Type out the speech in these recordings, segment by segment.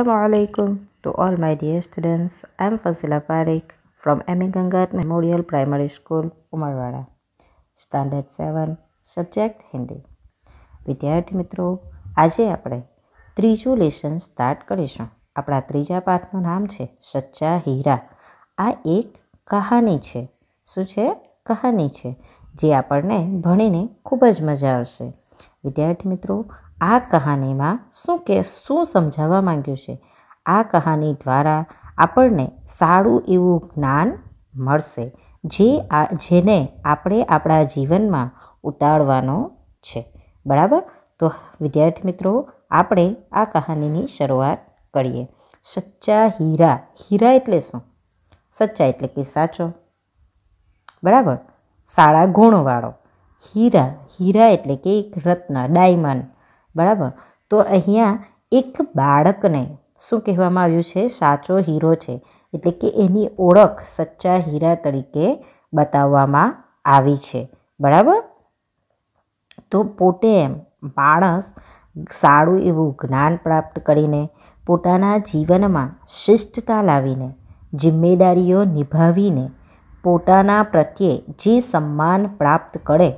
Assalamu alaikum to all my dear students. I am Fasila Parekh from Emi Gangat Memorial Primary School, Umarwada. Standard seven subject Hindi વિદ્યાર્થી મિત્રો આજે આપણે ત્રીજું lesson start કરીશું આપણા ત્રીજા પાઠનું નામ છે સચ્ચા હીરા આ એક કહાની છે શું છે કહાની છે જે આપણને ભણીને ખૂબ જ મજા આવશે વિદ્યાર્થી મિત્રો આ કહાનીમાં શું કે શું સમજાવવા માંગ્યું છે આ કહાની દ્વારા આપણને સારું એવું જ્ઞાન મળશે જે આ જેને આપણે આપણા જીવનમાં ઉતારવાનો છે બરાબર તો વિદ્યાર્થી મિત્રો આપણે આ કહાનીની શરૂઆત કરીએ સચ્ચા હીરા હીરા એટલે શું સચ્ચા એટલે કે સાચો બરાબર સાળા ગુણવાળો હીરા હીરા એટલે કે એક રત્ન ડાયમંડ બરાબર તો અહીંયા એક બાળકને શું કહેવામાં આવ્યું છે સાચો હીરો છે એટલે કે એની ઓળખ સચ્ચા હીરા તરીકે બતાવવામાં આવી છે બરાબર તો પોતે એમ માણસ સારું એવું જ્ઞાન પ્રાપ્ત કરીને પોતાના જીવનમાં શિષ્ટતા લાવીને જિમ્મેદારીઓ નિભાવીને પોતાના પ્રત્યે જે સન્માન પ્રાપ્ત કરે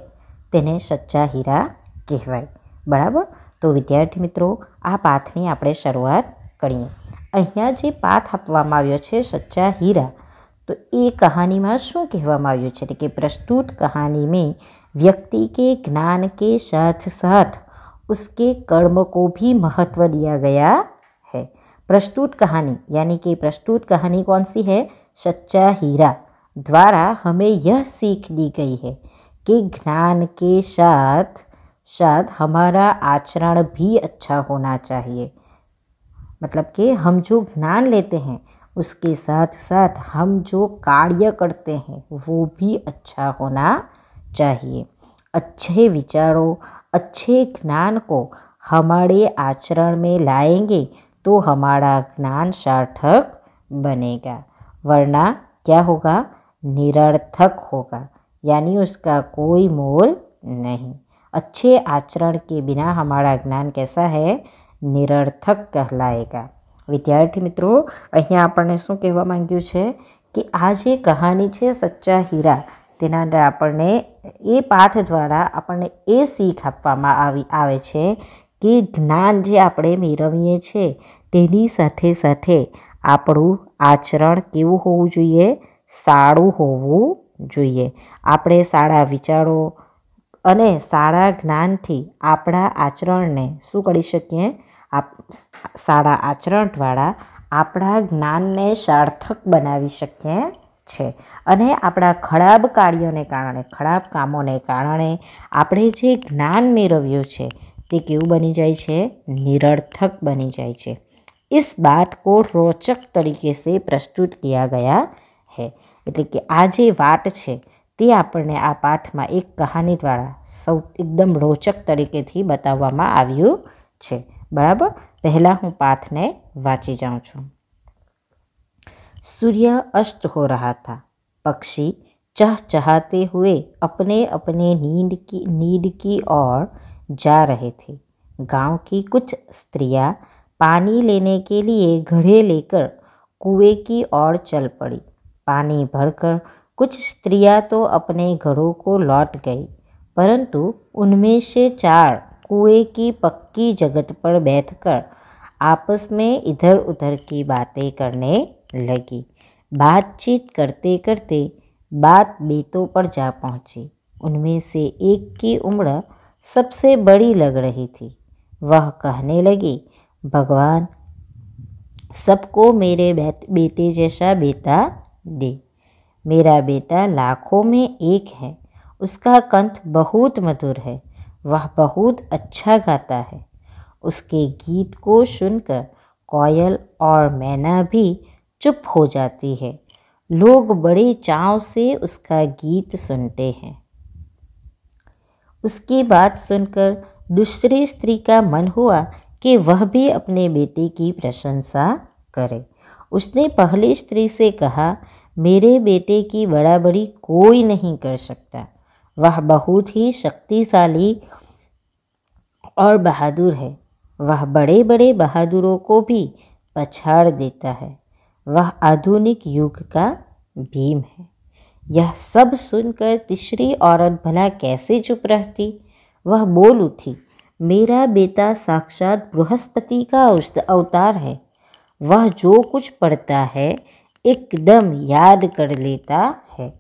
તેને સચ્ચા હીરા કહેવાય બરાબર तो विद्यार्थी मित्रों आ पाठनी આપણે શરૂઆત કરીએ અહીંયા જે પાઠ આપવામાં આવ્યો છે सच्चा हीरा तो एक कहानी में શું કહેવામાં આવ્યો છે કે પ્રસ્તુત કહાની મે વ્યક્તિ કે જ્ઞાન કે સથ સથ ઉસકે કર્મ કો ભી મહત્વ દિયા ગયા હૈ પ્રસ્તુત કહાની યાની કે પ્રસ્તુત કહાની કонસી હૈ सच्चा हीरा દ્વારા હમે યહ શીખ દી ગઈ હૈ કે જ્ઞાન કે સથ शायद हमारा आचरण भी अच्छा होना चाहिए मतलब कि हम जो ज्ञान लेते हैं उसके साथ साथ हम जो कार्य करते हैं वो भी अच्छा होना चाहिए अच्छे विचारों अच्छे ज्ञान को हमारे आचरण में लाएंगे तो हमारा ज्ञान सार्थक बनेगा वरना क्या होगा निरर्थक होगा यानी उसका कोई मोल नहीं अच्छे आचरण के बिना हमारा ज्ञान कैसा है નિરર્થક કહેલાયેગા વિદ્યાર્થી મિત્રો અહીંયા આપણને શું કહેવા માંગ્યું છે કે આ જે કહાની છે સચ્ચા હીરા તેના અંદર આપણને એ પાઠ દ્વારા આપણને એ શીખ આપવામાં આવી આવે છે કે જ્ઞાન જે આપણે મેળવીએ છીએ તેની સાથે સાથે આપણું આચરણ કેવું હોવું જોઈએ સારું હોવું જોઈએ આપણે સારા વિચારો અને સારા જ્ઞાનથી આપણા આચરણને શું કરી શકીએ આપ સારા આચરણવાળા આપણા જ્ઞાનને સાર્થક બનાવી શકીએ છે અને આપણા ખરાબ કાર્યોને કારણે ખરાબ કામોને કારણે આપણે જે જ્ઞાન મેળવ્યું છે તે કેવું બની જાય છે નિરર્થક બની જાય છે ઇસ બાત કો રોચક તરીકે સે પ્રસ્તુત કિયા ગયા હૈ એટલે કે આ જે વાત છે તે આપણને આ પાઠમાં એક કહાની દ્વારા સૌ એકદમ રોચક તરીકેથી બતાવવામાં આવ્યું છે બરાબર પહેલાં હું પાઠને વાંચી જાઉં છું સૂર્ય અસ્ત હો રહા થા પક્ષી ચહચહાતે हुए अपने अपने नींद की नींद की ओर जा रहे थे गांव की कुछ स्त्रियां पानी लेने के लिए घड़े लेकर कुएं की ओर चल पड़ी पानी भरकर कुछ स्त्रियां तो अपने घरों को लौट गई परंतु उनमें से चार कुएं की पक्की जगत पर बैठकर आपस में इधर उधर की बातें करने लगी बातचीत करते करते बात बेतों पर जा पहुंची उनमें से एक की उम्र सबसे बड़ी लग रही थी वह कहने लगी भगवान सबको मेरे बेटे जैसा बेटा दे मेरा बेटा लाखों में एक है उसका कंठ बहुत मधुर है वह बहुत अच्छा गाता है उसके गीत को सुनकर कोयल और मैना भी चुप हो जाती है लोग बड़े चाव से उसका गीत सुनते हैं उसकी बात सुनकर दूसरी स्त्री का मन हुआ कि वह भी अपने बेटे की प्रशंसा करे उसने पहली स्त्री से कहा मेरे बेटे की बड़ी कोई नहीं कर सकता वह बहुत ही शक्तिशाली और बहादुर है वह बड़े बड़े बहादुरों को भी पछाड़ देता है वह आधुनिक युग का भीम है यह सब सुनकर तीसरी औरत भला कैसे चुप रहती वह बोल उठी मेरा बेटा साक्षात बृहस्पति का अवतार है वह जो कुछ पढ़ता है एकदम याद कर लेता है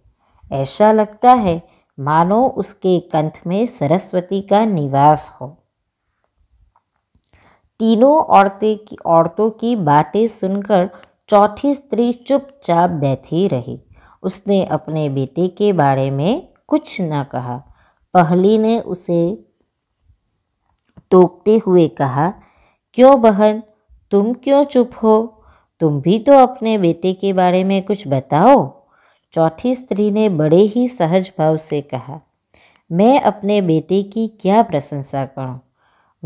ऐसा लगता है मानो उसके कंठ में सरस्वती का निवास हो तीनों औरतें की औरतों की बातें सुनकर चौथी स्त्री चुपचाप बैठी रही उसने अपने बेटे के बारे में कुछ न कहा पहली ने उसे टोकते हुए कहा क्यों बहन तुम क्यों चुप हो तुम भी तो अपने बेटे के बारे में कुछ बताओ चौथी स्त्री ने बड़े ही सहज भाव से कहा मैं अपने बेटे की क्या प्रशंसा करूं?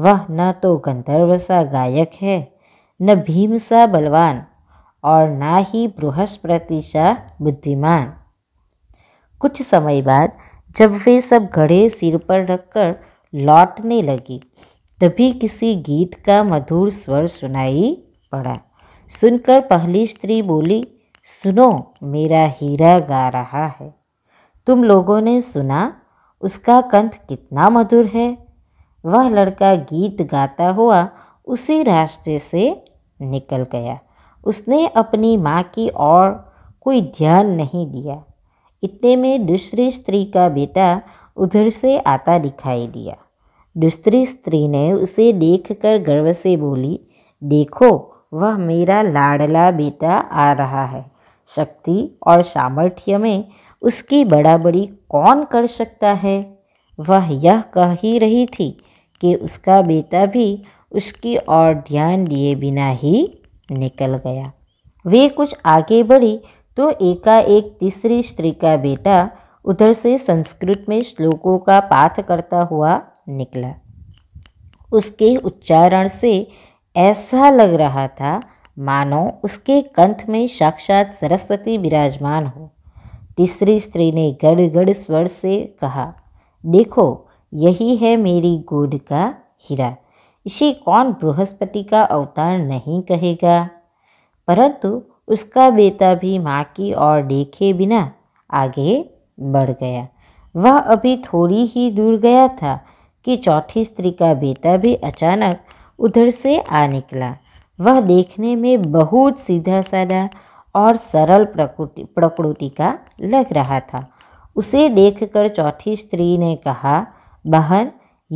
वह न तो गंधर्व सा गायक है न भीम सा बलवान और न ही बृहस्पति सा बुद्धिमान कुछ समय बाद जब वे सब घड़े सिर पर रखकर लौटने लगी तभी किसी गीत का मधुर स्वर सुनाई पड़ा सुनकर पहली स्त्री बोली सुनो मेरा हीरा गा रहा है तुम लोगों ने सुना उसका कंठ कितना मधुर है वह लड़का गीत गाता हुआ उसी रास्ते से निकल गया उसने अपनी माँ की ओर कोई ध्यान नहीं दिया इतने में दूसरी स्त्री का बेटा उधर से आता दिखाई दिया दूसरी स्त्री ने उसे देखकर गर्व से बोली देखो वह मेरा लाडला बेटा आ रहा है शक्ति और सामर्थ्य में उसकी बड़ा बड़ी कौन कर सकता है वह यह कह ही रही थी कि उसका बेटा भी उसकी ओर ध्यान दिए बिना ही निकल गया वे कुछ आगे बढ़ी तो एकाएक तीसरी स्त्री का बेटा उधर से संस्कृत में श्लोकों का पाठ करता हुआ निकला उसके उच्चारण से ऐसा लग रहा था मानो उसके कंठ में साक्षात सरस्वती विराजमान हो तीसरी स्त्री ने गड़गड़ स्वर से कहा देखो यही है मेरी गोद का हीरा इसे कौन बृहस्पति का अवतार नहीं कहेगा परंतु उसका बेटा भी माँ की ओर देखे बिना आगे बढ़ गया वह अभी थोड़ी ही दूर गया था कि चौथी स्त्री का बेटा भी अचानक उधर से आ निकला वह देखने में बहुत सीधा साधा और सरल प्रकृति प्रकृति का लग रहा था उसे देखकर चौथी स्त्री ने कहा बहन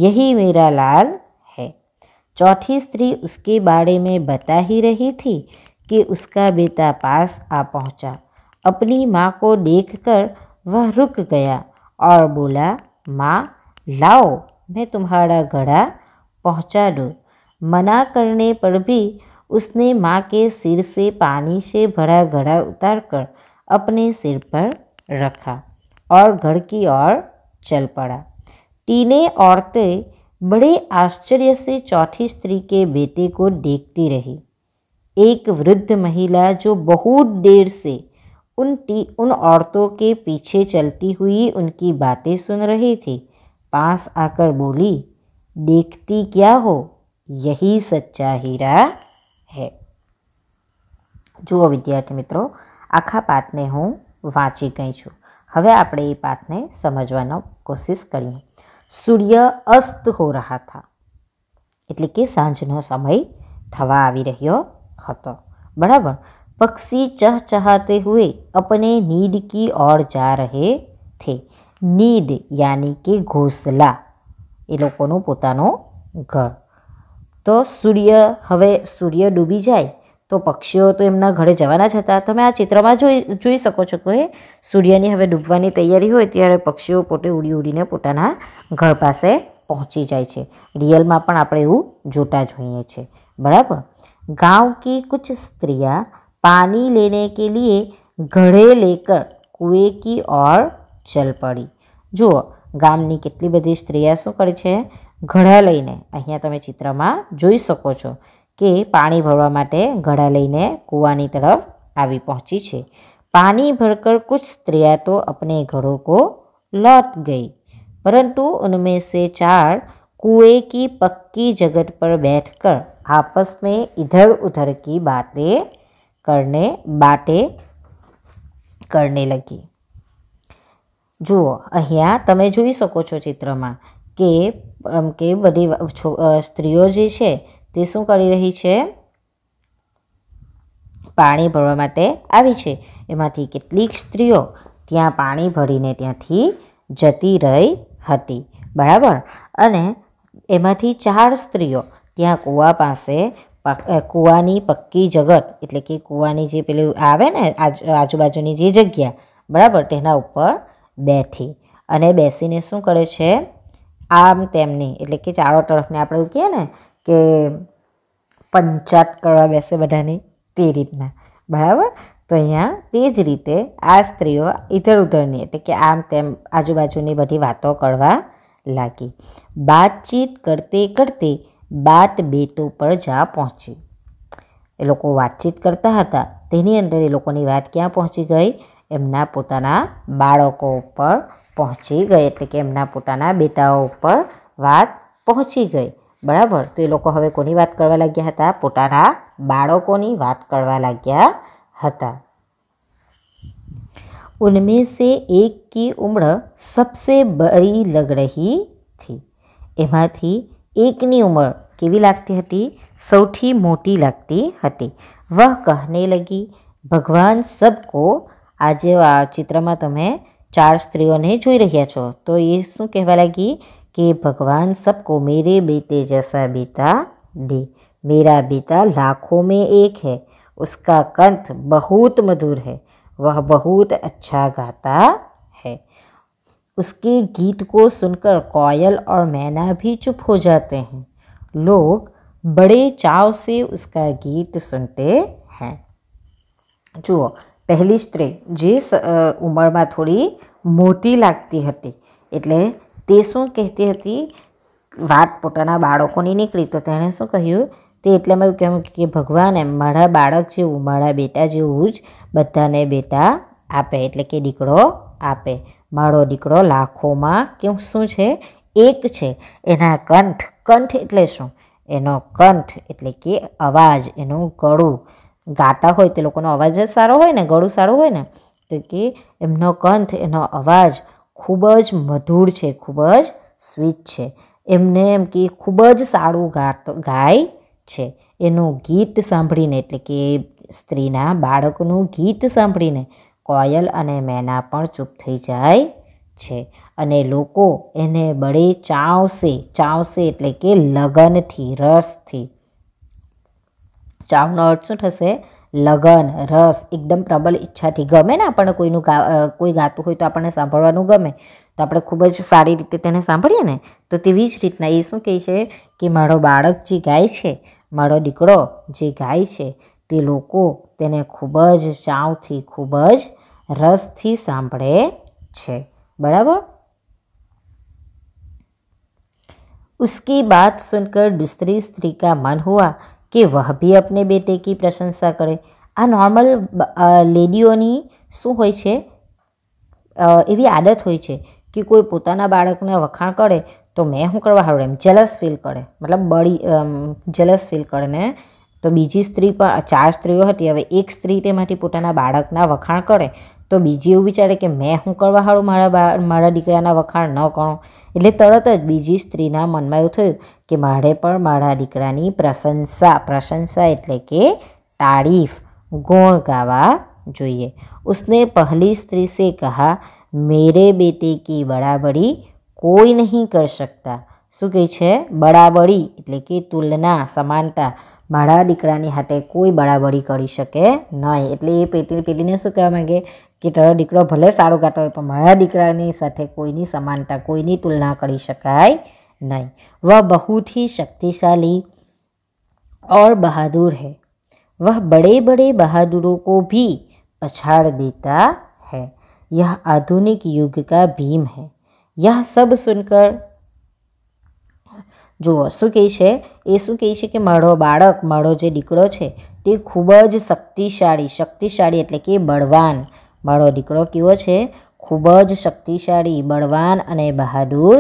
यही मेरा लाल है चौथी स्त्री उसके बारे में बता ही रही थी कि उसका बेटा पास आ पहुंचा। अपनी माँ को देखकर वह रुक गया और बोला माँ लाओ मैं तुम्हारा घड़ा पहुंचा दूँ मना करने पर भी उसने माँ के सिर से पानी से भरा घड़ा उतार कर अपने सिर पर रखा और घर की ओर चल पड़ा तीनों औरतें बड़े आश्चर्य से चौथी स्त्री के बेटे को देखती रही एक वृद्ध महिला जो बहुत देर से उन टी उन औरतों के पीछे चलती हुई उनकी बातें सुन रही थी पास आकर बोली देखती क्या हो યહી સચ્ચા હીરા હે જુઓ વિદ્યાર્થી મિત્રો આખા પાઠને હું વાંચી ગઈ છું હવે આપણે એ પાઠને સમજવાનો કોશિશ કરીએ સૂર્ય અસ્ત હો રહ્યા હતા એટલે કે સાંજનો સમય થવા આવી રહ્યો હતો બરાબર પક્ષી ચહચહાતે હુએ અપને નીડ કી ઓર જા રહે થે નીડ યાની કે ઘોસલા એ લોકોનું પોતાનું ઘર તો સૂર્ય હવે સૂર્ય ડૂબી જાય તો પક્ષીઓ તો એમના ઘરે જવાના જ હતા તમે આ ચિત્રમાં જોઈ જોઈ શકો છો કે સૂર્યની હવે ડૂબવાની તૈયારી હોય ત્યારે પક્ષીઓ પોતે ઉડી ઉડીને પોતાના ઘર પાસે પહોંચી જાય છે રિયલમાં પણ આપણે એવું જોતા જોઈએ છે બરાબર ગાંવ કી કુછ સ્ત્રીયા પાણી લેને કે લીએ ઘરે લેકર કુએ કી ઓર ચલ પડી જુઓ ગામની કેટલી બધી સ્ત્રીયા શું કરે છે ઘડા લઈને અહીંયા તમે ચિત્રમાં જોઈ શકો છો કે પાણી ભરવા માટે ઘડા લઈને કૂવાની તરફ આવી પહોંચી છે પાણી ભરકર કુછ સ્ત્રીયા તો अपने ઘરો કો લોટ ગઈ પરંતુ उनमें से चार कुएं की पक्की जगत पर बैठकर આપસ મેં इधर ઉધર કી બાતે કરને બાતે કરને લગી જુઓ અહીંયા તમે જોઈ શકો છો ચિત્રમાં કે આમ કે બધી સ્ત્રીઓ જે છે તે શું કરી રહી છે પાણી ભરવા માટે આવી છે એમાંથી કેટલીક સ્ત્રીઓ ત્યાં પાણી ભરીને ત્યાંથી જતી રહી હતી બરાબર અને એમાંથી ચાર સ્ત્રીઓ ત્યાં કૂવા પાસે કૂવાની પક્કી જગત એટલે કે કૂવાની જે પેલું આવે ને આજુબાજુની જે જગ્યા બરાબર તેના ઉપર બેઠી અને બેસીને શું કરે છે આમ તેમની એટલે કે ચારો તરફને આપણે એવું કહીએ ને કે પંચાટ કરવા બેસે બધાની તે રીતના બરાબર તો અહીંયા તે જ રીતે આ સ્ત્રીઓ ઇધર ઉધરની એટલે કે આમ તેમ આજુબાજુની બધી વાતો કરવા લાગી વાતચીત કરતી કરતી બાટ બેટ ઉપર જા પહોંચી એ લોકો વાતચીત કરતા હતા તેની અંદર એ લોકોની વાત ક્યાં પહોંચી ગઈ એમના પોતાના બાળકો ઉપર पहुंची गई એટલે કે એમના પોટાના બેટાઓ ઉપર વાત પહોંચી ગઈ બરાબર તો એ લોકો હવે કોની વાત કરવા લાગ્યા હતા પોટાના બાળકોની વાત કરવા લાગ્યા હતા उनमें से એકની ઉંમર સૌથી બડી લાગ રહી હતી એમાંથી એકની ઉંમર કેવી લાગતી હતી સૌથી મોટી લાગતી હતી વ કહેવા લાગી ભગવાન सबको आजवा ચિત્રમાં તમને चार ચાર ने જોઈ रहा छो तो ये શું कहवा लगी कि भगवान सबको मेरे બેતે जैसा બેટા दे मेरा बेटा लाखों में एक है उसका कंठ बहुत मधुर है वह बहुत अच्छा गाता है उसके गीत को सुनकर कोयल और मैना भी चुप हो जाते हैं लोग बड़े चाव से उसका गीत सुनते हैं जो પહેલી સ્ત્રી જે ઉંમરમાં થોડી મોટી લાગતી હતી એટલે તે શું કહેતી હતી વાત પોતાના બાળકોની નીકળી તો તેણે શું કહ્યું તે એટલે મેં કહ્યું કે ભગવાન એમ મારા બાળક જેવું મારા બેટા જેવું જ બધાને બેટા આપે એટલે કે દીકરો આપે મારો દીકરો લાખોમાં કે શું છે એક છે એના કંઠ કંઠ એટલે શું એનો કંઠ એટલે કે અવાજ એનું ગળું ગાતા હોય તે લોકોનો અવાજ જ સારો હોય ને ગળું સારું હોય ને તો કે એમનો કંઠ એનો અવાજ ખૂબ જ મધુર છે ખૂબ જ સ્વીટ છે એમને એમ કે ખૂબ જ સારું ગાતો ગાય છે એનું ગીત સાંભળીને એટલે કે સ્ત્રીના બાળકનું ગીત સાંભળીને કોયલ અને મેના પણ ચૂપ થઈ જાય છે અને લોકો એને બળે ચાવશે ચાવશે એટલે કે લગનથી રસથી ચાવનો અર્થ શું થશે લગન રસ એકદમ પ્રબલ ઈચ્છાથી ગમે ને આપણને કોઈનું કોઈ ગાતું હોય તો આપણને સાંભળવાનું ગમે તો આપણે ખૂબ જ સારી રીતે તેને સાંભળીએ ને તો તેવી જ રીતના એ શું કહે છે કે મારો બાળક જે ગાય છે મારો દીકરો જે ગાય છે તે લોકો તેને ખૂબ જ ચાવથી ખૂબ જ રસથી સાંભળે છે બરાબર ઉસકી બાત સુનકર દુસરી સ્ત્રી કા મન હુઆ કે वह भी अपने बेटे की प्रशंसा करे આ નોર્મલ લેડીઓની શું હોય છે એવી આદત હોય છે કે કોઈ પોતાના બાળકને વખાણ કરે તો મેં શું કરવા હારું એમ જલસ ફીલ કરે મતલબ બળી જલસ ફીલ કરે ને તો બીજી સ્ત્રી પણ ચાર સ્ત્રીઓ હતી હવે એક સ્ત્રી તેમાંથી પોતાના બાળકના વખાણ કરે તો બીજી એવું વિચારે કે મેં શું કરવા હારું મારા મારા દીકરાના વખાણ ન કરું એટલે તરત જ બીજી સ્ત્રીના મનમાં એવું થયું કે મારે પણ મારા દીકરાની પ્રશંસા પ્રશંસા એટલે કે તારીફ ગુણ ગાવા જોઈએ ઉસને પહેલી સ્ત્રી સે કહા મેરે બેટે કી બરાબરી કોઈ નહીં કરી શકતા શું કહે છે બરાબરી એટલે કે તુલના સમાનતા મારા દીકરાની હાથે કોઈ બરાબરી કરી શકે નહીં એટલે એ પેટી પેટીને શું કહેવા માગે કે તારો દીકરો ભલે સારો ગાતો હોય પણ મારા દીકરાની સાથે કોઈની સમાનતા કોઈની તુલના કરી શકાય નાહ વા બહોત હી શક્તિશાળી ઓર બહાદુર હે વા બડે બડે બહાદુરો કો ભી પછાડ દેતા હે યહ આધુનિક યુગ કા ભીમ હે યહ સબ સુનકર જો સુ કે છે એ સુ કે છે કે માડો બાળક માડો જે ડીકડો છે તે ખુબ જ શક્તિશાળી શક્તિશાળી એટલે કે બળવાન માડો ડીકડો કયો છે ખુબ જ શક્તિશાળી બળવાન અને બહાદુર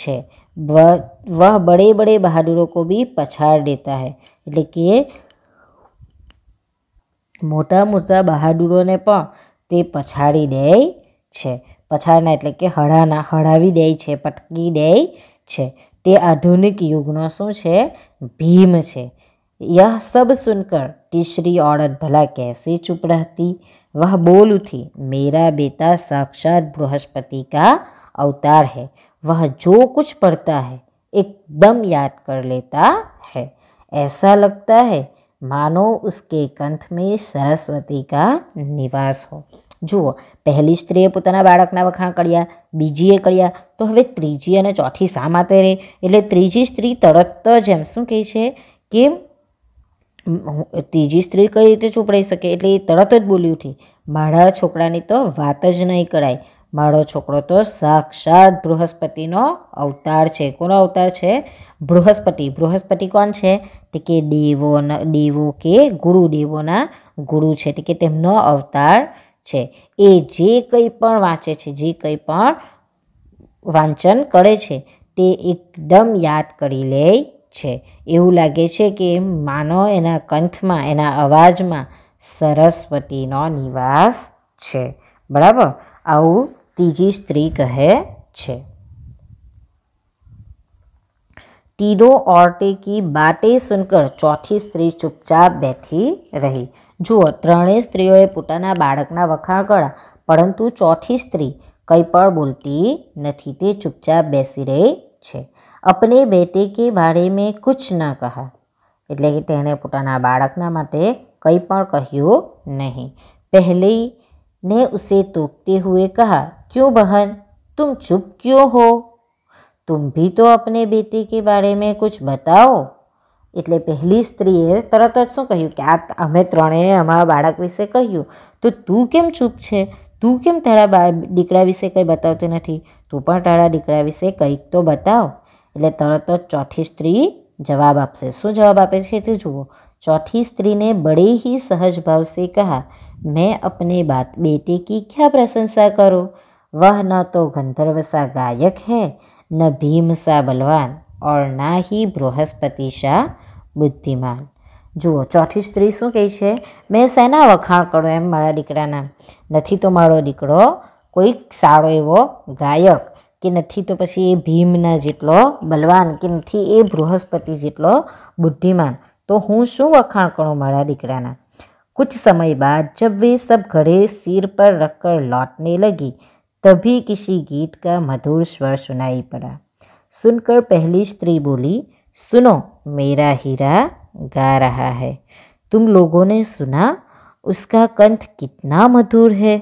છે वह बड़े बड़े बहादुरों को भी पछाड़ देता है એટલે मोटा मोटा बहादुरों ने પણ તે પછાડી દે છે પછાડના એટલે કે હળાના હળાવી દે છે પટકી દે છે તે આધુનિક યુગનો શું છે ભીમ છે यह सब सुनकर तीसरी औरत भला कैसे चुप रहती वह बोल उठी मेरा बेटा साक्षात बृहस्पति का अवतार है वह जो कुछ पढ़ता है एकदम याद कर लेता है ऐसा लगता है मानो उसके કંઠ में સરસ્વતી કા નિવાસ હો જુઓ પહેલી સ્ત્રીએ પોતાના બાળકના વખાણ કર્યા બીજીએ કર્યા તો હવે ત્રીજી અને ચોથી શા માટે રહે એટલે ત્રીજી સ્ત્રી તરત જ એમ શું કહે છે કે ત્રીજી સ્ત્રી કઈ રીતે ચૂપ રહી શકે એટલે એ તરત જ બોલી ઉઠી મારા છોકરાની તો વાત જ નહીં કરાય મારો છોકરો તો સાક્ષાત બૃહસ્પતિનો અવતાર છે કોનો અવતાર છે બૃહસ્પતિ બૃહસ્પતિ કોણ છે તે કે દેવોના દેવો કે ગુરુદેવોના ગુરુ છે તે કે તેમનો અવતાર છે એ જે કંઈ પણ વાંચે છે જે કંઈ પણ વાંચન કરે છે તે એકદમ યાદ કરી લે છે એવું લાગે છે કે માનો એના કંઠમાં એના અવાજમાં સરસ્વતીનો નિવાસ છે બરાબર આવું ત્રીજી સ્ત્રી કહે છે તીડો ઓરટે કી બાતે સુનકર ચોથી સ્ત્રી ચૂપચાપ બેઠી રહી જુઓ ત્રણેય સ્ત્રીઓએ પોતાના બાળકના વખાણ કર્યા પરંતુ ચોથી સ્ત્રી કંઈ પણ બોલતી નથી તે ચૂપચાપ બેસી રહી છે અપને બેટે કે બારે મેં કુછ ના કહા એટલે કે તેણે પોતાના બાળકના માટે કંઈ પણ કહ્યું નહીં પહેલી ને ઉસે તોકતે હુએ કહા क्यों बहन तुम चुप क्यों हो तुम ભી તો अपने બેટી કે બારે મેં કુછ બતાવો એટલે પહેલી સ્ત્રીએ તરત જ શું કહ્યું કે આ અમે ત્રણેય અમારા બાળક વિશે કહ્યું તો તું કેમ ચૂપ છે તું કેમ તારા બા દીકરા વિશે કંઈ બતાવતી નથી તું પણ તારા દીકરા વિશે કંઈક તો બતાવ એટલે તરત જ ચોથી સ્ત્રી જવાબ આપશે શું જવાબ આપે છે તે જુઓ ચોથી સ્ત્રીને બળી સહજ ही કહા મેં से कहा मैं अपने बात बेटे की वह न तो गंधर्व सा गायक है न भीम सा बलवान और ना ही બૃહસ્પતિ શાહ બુદ્ધિમાન જુઓ ચોથી સ્ત્રી શું કહે છે મેં શેના વખાણ કરો એમ મારા દીકરાના નથી તો મારો દીકરો કોઈક સારો એવો ગાયક કે નથી તો પછી એ ભીમના જેટલો બલવાન કે નથી એ બૃહસ્પતિ જેટલો બુદ્ધિમાન તો હું શું વખાણ કરું મારા દીકરાના કુછ સમય બાદ જબ વે સબ ઘરે સિર પર રખકર લોટને લગી तभी किसी गीत का मधुर स्वर सुनाई पड़ा सुनकर पहली स्त्री बोली सुनो मेरा हीरा गा रहा है तुम लोगों ने सुना उसका कंठ कितना मधुर है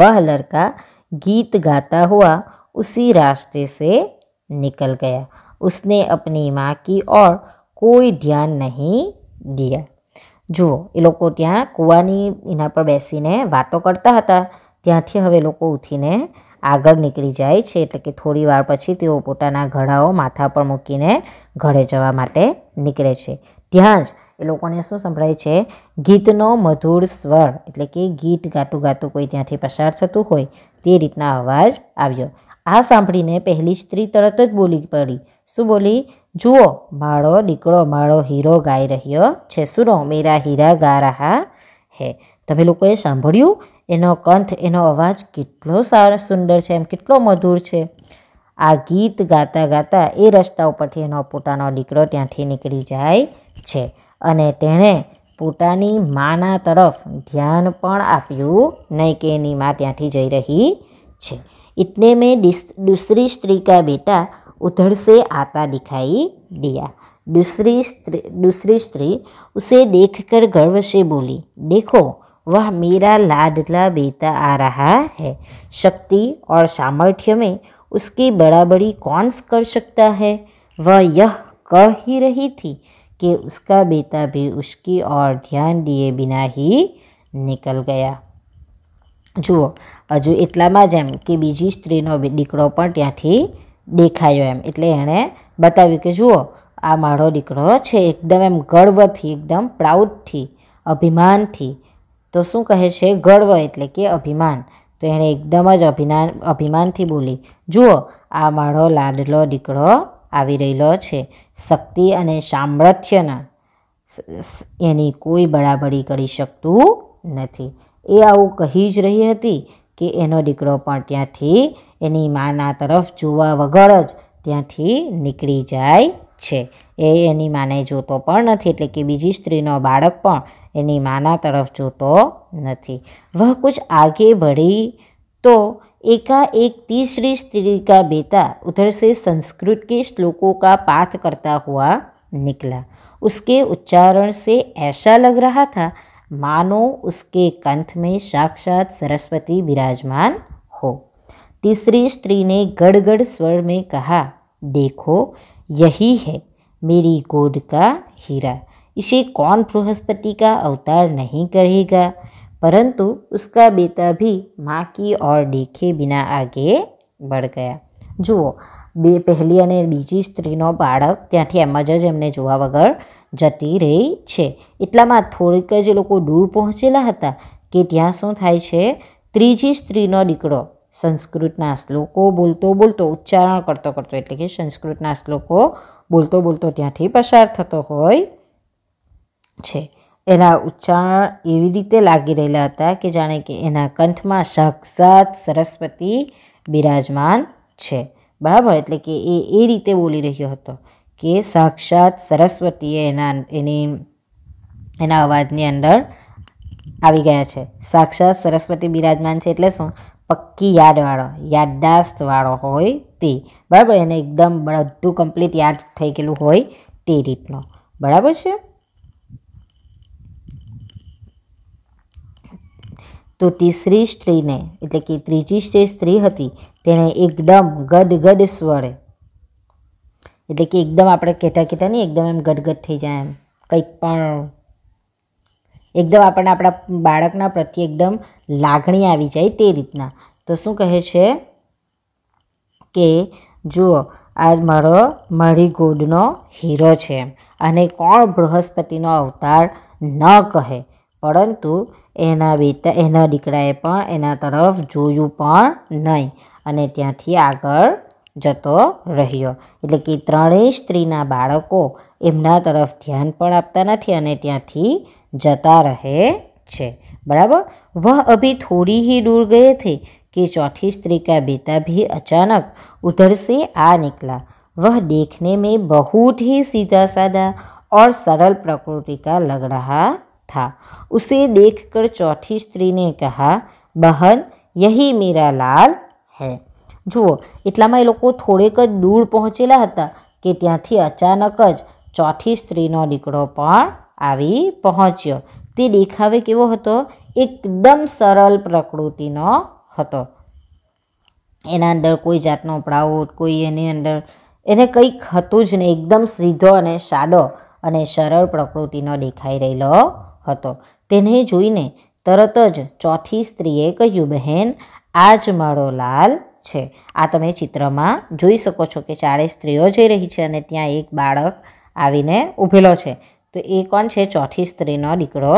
वह लड़का गीत गाता हुआ उसी रास्ते से निकल गया उसने अपनी माँ की और કોઈ ધ્યાન નહીં દિયા જુઓ એ त्या कुआनी કૂવાની पर बैसी ने बातों करता था ત્યાંથી હવે લોકો ઉઠીને આગળ નીકળી જાય છે એટલે કે થોડી વાર પછી તેઓ પોતાના ઘડાઓ માથા પર મૂકીને ઘરે જવા માટે નીકળે છે ત્યાં જ એ લોકોને શું સંભળાય છે ગીતનો મધુર સ્વર એટલે કે ગીત ગાતું ગાતું કોઈ ત્યાંથી પસાર થતું હોય તે રીતના અવાજ આવ્યો આ સાંભળીને પહેલી સ્ત્રી તરત જ બોલી પડી શું બોલી જુઓ મારો દીકરો મારો હીરો ગાઈ રહ્યો છે સુરો મેરા હીરા ગા રહા હે તમે લોકોએ સાંભળ્યું એનો કંઠ એનો અવાજ કેટલો સારો સુંદર છે એમ કેટલો મધુર છે આ ગીત ગાતા ગાતા એ રસ્તા ઉપરથી એનો પોતાનો દીકરો ત્યાંથી નીકળી જાય છે અને તેણે પોતાની માના તરફ ધ્યાન પણ આપ્યું નહીં કે એની મા ત્યાંથી જઈ રહી છે એટલે મેં દુસરી સ્ત્રી કા બેટા ઉધડસે આતા દિખાઈ દિયા દુસરી સ્ત્રી દુસરી સ્ત્રી उसे દેખ गर्व से बोली देखो वह मेरा लाडला बेटा आ रहा है शक्ति और सामर्थ्य में उसकी बड़ाबड़ी बड़ी कौन कर सकता है वह यह कह ही रही थी कि उसका बेटा भी उसकी और ध्यान दिए बिना ही निकल गया जो हजु એટલામાં જ कि बीजी બીજી दीकड़ो દીકરો પણ ત્યાંથી દેખાયો એમ એટલે એણે બતાવ્યું કે જુઓ આ મારો દીકરો છે એકદમ એમ ગર્વથી એકદમ પ્રાઉડથી અભિમાનથી તો શું કહે છે ગર્વ એટલે કે અભિમાન તો એણે એકદમ જ અભિમાન અભિમાનથી બોલી જુઓ આ મારો લાડલો દીકરો આવી રહેલો છે શક્તિ અને સામર્થ્યના એની કોઈ બરાબરી કરી શકતું નથી એ આવું કહી જ રહી હતી કે એનો દીકરો પણ ત્યાંથી એની માના તરફ જોવા વગર જ ત્યાંથી નીકળી જાય છે એ એની માને જોતો પણ નથી એટલે કે બીજી સ્ત્રીનો બાળક પણ એની માના તરફ જોતો નથી वह कुछ आगे बढ़ी तो एकाएक तीसरी स्त्री का बेटा उधर से संस्कृत के श्लोकों का पाठ करता हुआ निकला उसके उच्चारण से ऐसा लग रहा था मानो उसके कंठ में साक्षात सरस्वती विराजमान हो तीसरी स्त्री ने गड़गड़ स्वर में कहा देखो यही है मेरी गोद का हीरा इसे कौन बृहस्पति का अवतार नहीं कहेगा परंतु उसका बेटा भी माँ की ओर देखे बिना आगे बढ़ ગયા જુઓ બે પહેલી અને બીજી સ્ત્રીનો બાળક ત્યાંથી એમ જ એમને જોવા વગર જતી રહી છે એટલામાં થોડીક જ લોકો દૂર પહોંચેલા હતા કે ત્યાં શું થાય છે ત્રીજી સ્ત્રીનો દીકરો સંસ્કૃતના શ્લોકો બોલતો બોલતો ઉચ્ચારણ કરતો કરતો એટલે કે સંસ્કૃતના શ્લોકો બોલતો બોલતો ત્યાંથી પસાર થતો હોય છે એના ઉચ્ચારણ એવી રીતે લાગી રહેલા હતા કે જાણે કે એના કંઠમાં સાક્ષાત સરસ્વતી બિરાજમાન છે બરાબર એટલે કે એ એ રીતે બોલી રહ્યો હતો કે સાક્ષાત સરસ્વતીએ એના એની એના અવાજની અંદર આવી ગયા છે સાક્ષાત સરસ્વતી બિરાજમાન છે એટલે શું પક્કી યાદવાળો યાદદાસ્તવાળો હોય તે બરાબર એને એકદમ બધું કમ્પ્લીટ યાદ થઈ ગયેલું હોય તે રીતનો બરાબર છે શ્રી સ્ત્રીને એટલે કે ત્રીજી જે સ્ત્રી હતી તેણે એકદમ ગદગદ સ્વરે એટલે કે એકદમ આપણે કહેતા કહેતા નહીં એકદમ એમ ગદગદ થઈ જાય એમ કંઈક પણ એકદમ આપણને આપણા બાળકના પ્રત્યે એકદમ લાગણી આવી જાય તે રીતના તો શું કહે છે કે જુઓ આ મારો મારી ગોદનો હીરો છે એમ અને કોણ બૃહસ્પતિનો અવતાર ન કહે પરંતુ એના બેતા એના દીકરાએ પણ એના તરફ જોયું પણ નહીં અને ત્યાંથી આગળ જતો રહ્યો એટલે કે ત્રણેય સ્ત્રીના બાળકો એમના તરફ ધ્યાન પણ આપતા નથી અને ત્યાંથી જતા રહે છે બરાબર વહ અભી થોડી હી દૂર ગયા થે કે ચોથી સ્ત્રી કા બેતા ભી અચાનક ઉધર સે આ નીકલા વહ દેખને મે બહુત હી સીધા સાદા ઓર સરળ પ્રકૃતિ કા લગ રહા था उसे देखकर चौथी स्त्री ने कहा બહન યહી મેરા લાલ હે જુઓ એટલામાં એ લોકો થોડેક જ દૂર પહોંચેલા હતા કે ત્યાંથી અચાનક જ ચોથી સ્ત્રીનો દીકરો પણ આવી પહોંચ્યો તે દેખાવે કેવો હતો એકદમ સરળ પ્રકૃતિનો હતો એના અંદર કોઈ જાતનો પ્રાઉટ કોઈ એની અંદર એને કંઈક હતું જ નહીં એકદમ સીધો અને સાદો અને સરળ પ્રકૃતિનો દેખાઈ રહેલો તો તેને જોઈને તરત જ ચોથી સ્ત્રીએ કહ્યું બહેન આજ મારો લાલ છે આ તમે ચિત્રમાં જોઈ શકો છો કે ચારેય સ્ત્રીઓ જઈ રહી છે અને ત્યાં એક બાળક આવીને ઊભેલો છે તો એ કોણ છે ચોથી સ્ત્રીનો દીકરો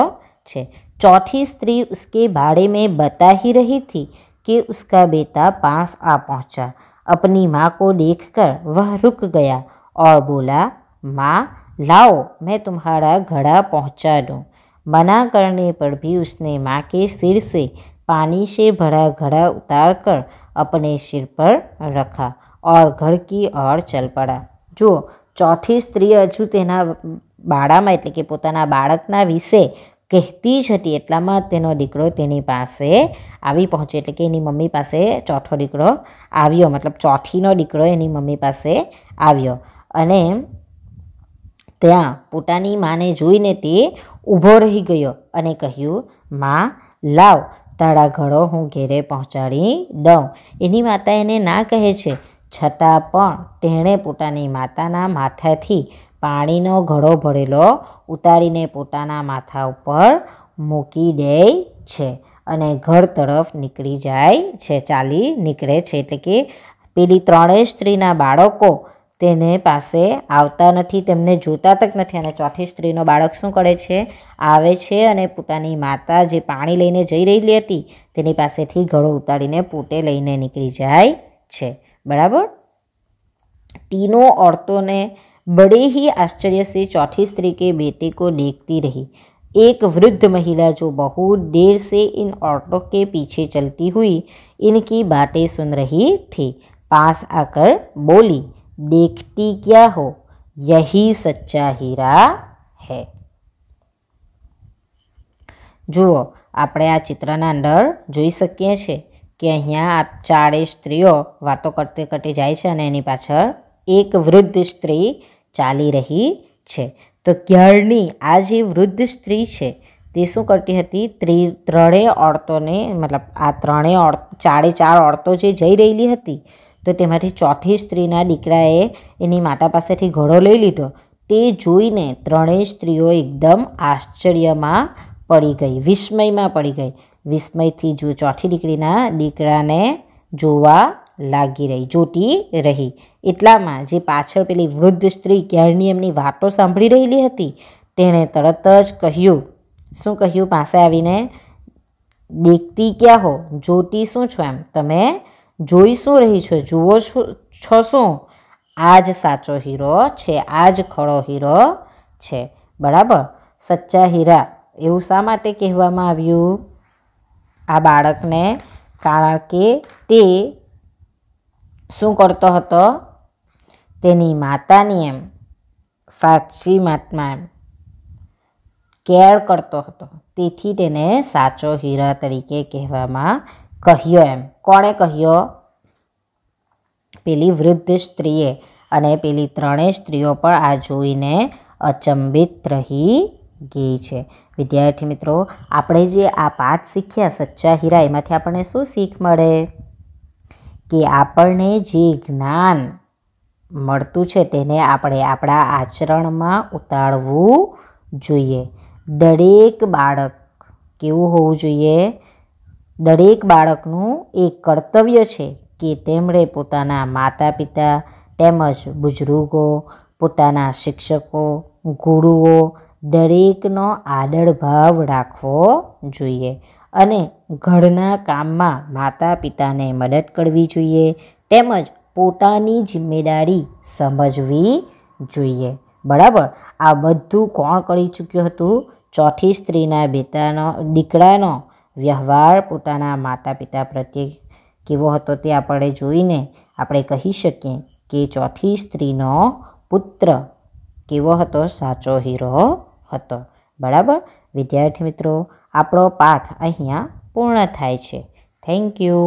છે ચોથી સ્ત્રી اس کے بارے میں બતાહી રહી થી કે uska beta paas aa pahuncha apni maa ko dekhkar vah ruk gaya aur bola maa lao main tumhara ghada pahuncha do बना करने पर भी उसने माँ के सिर से पानी से भरा घड़ा उतार कर अपने सिर पर रखा और घर की જો ચોથી સ્ત્રી હજુ તેના બાળામાં એટલે કે પોતાના બાળકના વિશે કહેતી જ હતી એટલામાં તેનો દીકરો તેની પાસે આવી પહોંચ્યો એટલે કે એની મમ્મી પાસે ચોથો દીકરો આવ્યો મતલબ ચોથીનો દીકરો એની મમ્મી પાસે આવ્યો અને ત્યાં પોતાની માને જોઈને તે ઊભો રહી ગયો અને કહ્યું માં લાવ તારા ઘડો હું ઘેરે પહોંચાડી દઉં એની માતા એને ના કહે છે છતાં પણ તેણે પોતાની માતાના માથાથી પાણીનો ઘડો ભરેલો ઉતારીને પોતાના માથા ઉપર મૂકી દે છે અને ઘર તરફ નીકળી જાય છે ચાલી નીકળે છે એટલે કે પેલી ત્રણેય સ્ત્રીના બાળકો તેને પાસે આવતા નથી તેમને જોતા તક નથી અને ચોથી સ્ત્રીનો બાળક શું કરે છે આવે છે અને પોતાની માતા જે પાણી લઈને જઈ રહેલી હતી તેની પાસેથી ઘડો ઉતારીને પોતે લઈને નીકળી જાય છે બરાબર તીનો ઓરતોને બડે આશ્ચર્ય સે ચોથી સ્ત્રી કે બેટી કો દેખતી રહી એક વૃદ્ધ મહિલા જો બહુ देर से इन औरतों के पीछे चलती हुई इनकी બાતે સુન રહી થી પાસ આકર બોલી देखती क्या हो यही સચ્ચા હીરા હે જુઓ આપણે આ ચિત્રના અંદર જોઈ શકીએ છીએ કે અહીંયા આ ચારે સ્ત્રીઓ વાતો કરતે કરતે જાય છે અને એની પાછળ એક વૃદ્ધ સ્ત્રી ચાલી રહી છે તો ક્યારની આ જે વૃદ્ધ સ્ત્રી છે તે શું કરતી હતી ત્રિ ત્રણેય ઓળતોને મતલબ આ ત્રણેય ઓળ ચારે ચાર ઓળતો જે જઈ રહેલી હતી તો તેમાંથી ચોથી સ્ત્રીના દીકરાએ એની માતા પાસેથી ઘડો લઈ લીધો તે જોઈને ત્રણેય સ્ત્રીઓ એકદમ આશ્ચર્યમાં પડી ગઈ વિસ્મયમાં પડી ગઈ વિસ્મયથી જો ચોથી દીકરીના દીકરાને જોવા લાગી રહી જોતી રહી એટલામાં જે પાછળ પેલી વૃદ્ધ સ્ત્રી ક્યારની એમની વાતો સાંભળી રહેલી હતી તેણે તરત જ કહ્યું શું કહ્યું પાસે આવીને દેખતી ક્યાં હો જોતી શું છો એમ તમે જોઈ શું રહી છો જુઓ છો શું આ જ સાચો હીરો છે આ જ ખરો હીરો છે બરાબર સચ્ચા હીરા એવું શા માટે કહેવામાં આવ્યું આ બાળકને કારણ કે તે શું કરતો હતો તેની માતાની એમ સાચી માતમાં એમ કેર કરતો હતો તેથી તેને સાચો હીરા તરીકે કહેવામાં કહ્યો એમ કોણે કહ્યો પેલી વૃદ્ધ સ્ત્રીએ અને પેલી ત્રણેય સ્ત્રીઓ પણ આ જોઈને અચંબિત રહી ગઈ છે વિદ્યાર્થી મિત્રો આપણે જે આ પાઠ શીખ્યા સચ્ચા હીરા એમાંથી આપણને શું શીખ મળે કે આપણને જે જ્ઞાન મળતું છે તેને આપણે આપણા આચરણમાં ઉતારવું જોઈએ દરેક બાળક કેવું હોવું જોઈએ દરેક બાળકનું એક કર્તવ્ય છે કે તેમણે પોતાના માતા પિતા તેમજ બુઝુર્ગો પોતાના શિક્ષકો ગુરુઓ દરેકનો આદર ભાવ રાખવો જોઈએ અને ઘરના કામમાં માતા પિતાને મદદ કરવી જોઈએ તેમજ પોતાની જિમ્મેદારી સમજવી જોઈએ બરાબર આ બધું કોણ કરી ચૂક્યું હતું ચોથી સ્ત્રીના બેટાનો દીકરાનો વ્યવહાર પોતાના માતા પિતા પ્રત્યે કેવો હતો તે આપણે જોઈને આપણે કહી શકીએ કે ચોથી સ્ત્રીનો પુત્ર કેવો હતો સાચો હીરો હતો બરાબર વિદ્યાર્થી મિત્રો આપણો પાઠ અહીંયા પૂર્ણ થાય છે થેન્ક યુ